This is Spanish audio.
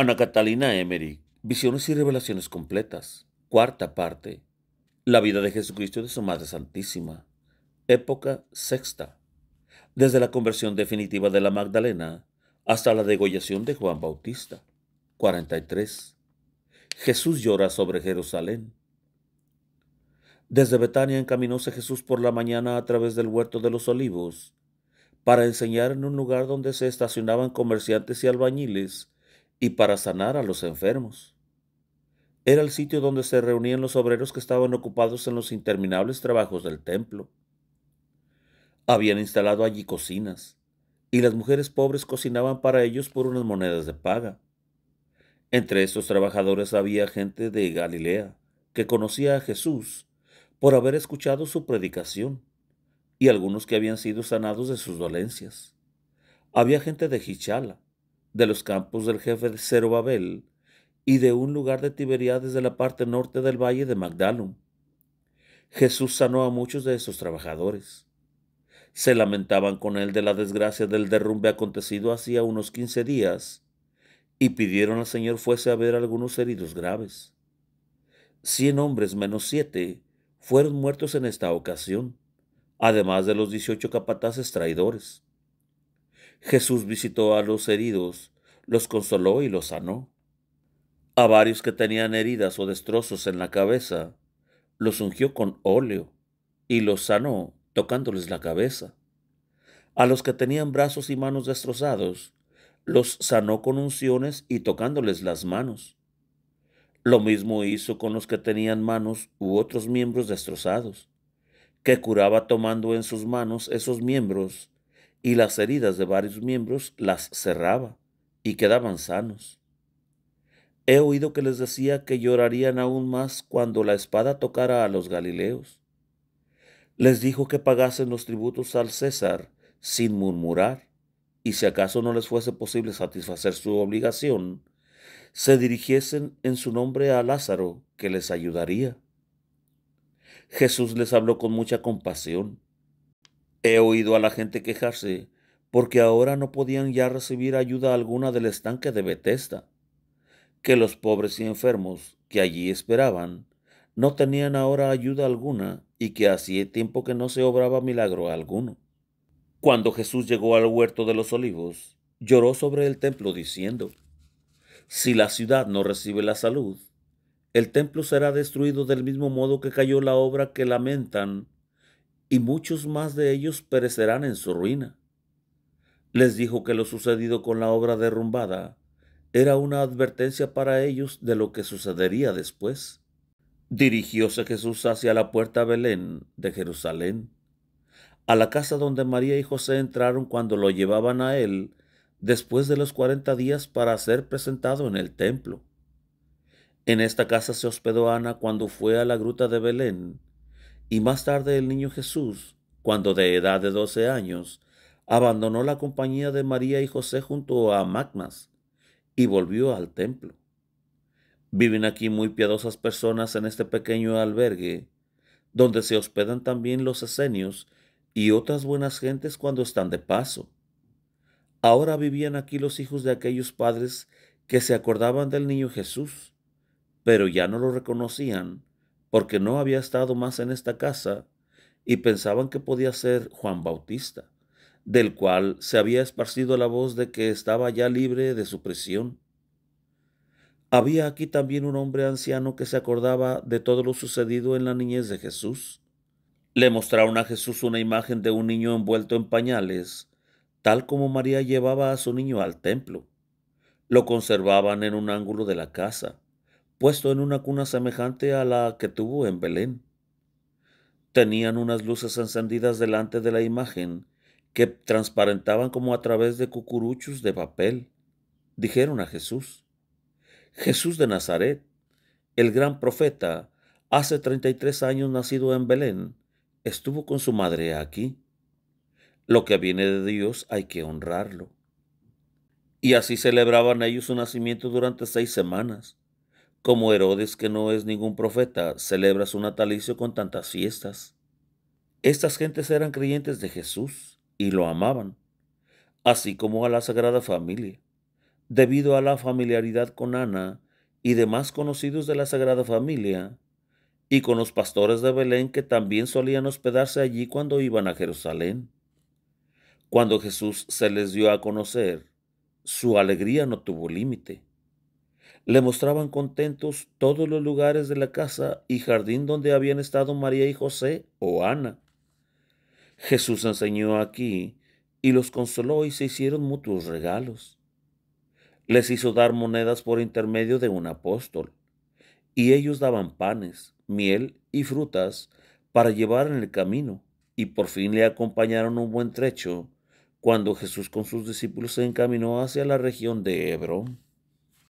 Ana Catalina Emery, Visiones y Revelaciones Completas, cuarta parte. La vida de Jesucristo de su Madre Santísima, época sexta. Desde la conversión definitiva de la Magdalena hasta la degollación de Juan Bautista. 43. Jesús llora sobre Jerusalén. Desde Betania encaminóse Jesús por la mañana a través del huerto de los olivos para enseñar en un lugar donde se estacionaban comerciantes y albañiles y para sanar a los enfermos. Era el sitio donde se reunían los obreros que estaban ocupados en los interminables trabajos del templo. Habían instalado allí cocinas, y las mujeres pobres cocinaban para ellos por unas monedas de paga. Entre estos trabajadores había gente de Galilea, que conocía a Jesús por haber escuchado su predicación, y algunos que habían sido sanados de sus dolencias. Había gente de Hichala, de los campos del jefe de Cerobabel y de un lugar de Tibería desde la parte norte del valle de Magdalum. Jesús sanó a muchos de esos trabajadores. Se lamentaban con él de la desgracia del derrumbe acontecido hacía unos quince días y pidieron al Señor fuese a ver algunos heridos graves. Cien hombres menos siete fueron muertos en esta ocasión, además de los dieciocho capataces traidores. Jesús visitó a los heridos, los consoló y los sanó. A varios que tenían heridas o destrozos en la cabeza, los ungió con óleo y los sanó tocándoles la cabeza. A los que tenían brazos y manos destrozados, los sanó con unciones y tocándoles las manos. Lo mismo hizo con los que tenían manos u otros miembros destrozados, que curaba tomando en sus manos esos miembros y las heridas de varios miembros las cerraba y quedaban sanos. He oído que les decía que llorarían aún más cuando la espada tocara a los galileos. Les dijo que pagasen los tributos al César sin murmurar, y si acaso no les fuese posible satisfacer su obligación, se dirigiesen en su nombre a Lázaro, que les ayudaría. Jesús les habló con mucha compasión He oído a la gente quejarse porque ahora no podían ya recibir ayuda alguna del estanque de Bethesda, que los pobres y enfermos que allí esperaban no tenían ahora ayuda alguna y que hacía tiempo que no se obraba milagro alguno. Cuando Jesús llegó al huerto de los olivos, lloró sobre el templo diciendo, Si la ciudad no recibe la salud, el templo será destruido del mismo modo que cayó la obra que lamentan y muchos más de ellos perecerán en su ruina. Les dijo que lo sucedido con la obra derrumbada era una advertencia para ellos de lo que sucedería después. Dirigióse Jesús hacia la puerta Belén de Jerusalén, a la casa donde María y José entraron cuando lo llevaban a él después de los cuarenta días para ser presentado en el templo. En esta casa se hospedó Ana cuando fue a la gruta de Belén y más tarde el niño Jesús, cuando de edad de 12 años, abandonó la compañía de María y José junto a Magmas y volvió al templo. Viven aquí muy piadosas personas en este pequeño albergue, donde se hospedan también los esenios y otras buenas gentes cuando están de paso. Ahora vivían aquí los hijos de aquellos padres que se acordaban del niño Jesús, pero ya no lo reconocían porque no había estado más en esta casa y pensaban que podía ser Juan Bautista, del cual se había esparcido la voz de que estaba ya libre de su prisión. Había aquí también un hombre anciano que se acordaba de todo lo sucedido en la niñez de Jesús. Le mostraron a Jesús una imagen de un niño envuelto en pañales, tal como María llevaba a su niño al templo. Lo conservaban en un ángulo de la casa puesto en una cuna semejante a la que tuvo en Belén. Tenían unas luces encendidas delante de la imagen que transparentaban como a través de cucuruchos de papel. Dijeron a Jesús, Jesús de Nazaret, el gran profeta, hace treinta y tres años nacido en Belén, estuvo con su madre aquí. Lo que viene de Dios hay que honrarlo. Y así celebraban ellos su nacimiento durante seis semanas como Herodes, que no es ningún profeta, celebra su natalicio con tantas fiestas. Estas gentes eran creyentes de Jesús y lo amaban, así como a la Sagrada Familia. Debido a la familiaridad con Ana y demás conocidos de la Sagrada Familia, y con los pastores de Belén que también solían hospedarse allí cuando iban a Jerusalén. Cuando Jesús se les dio a conocer, su alegría no tuvo límite. Le mostraban contentos todos los lugares de la casa y jardín donde habían estado María y José o Ana. Jesús enseñó aquí y los consoló y se hicieron mutuos regalos. Les hizo dar monedas por intermedio de un apóstol, y ellos daban panes, miel y frutas para llevar en el camino, y por fin le acompañaron un buen trecho cuando Jesús con sus discípulos se encaminó hacia la región de Hebrón.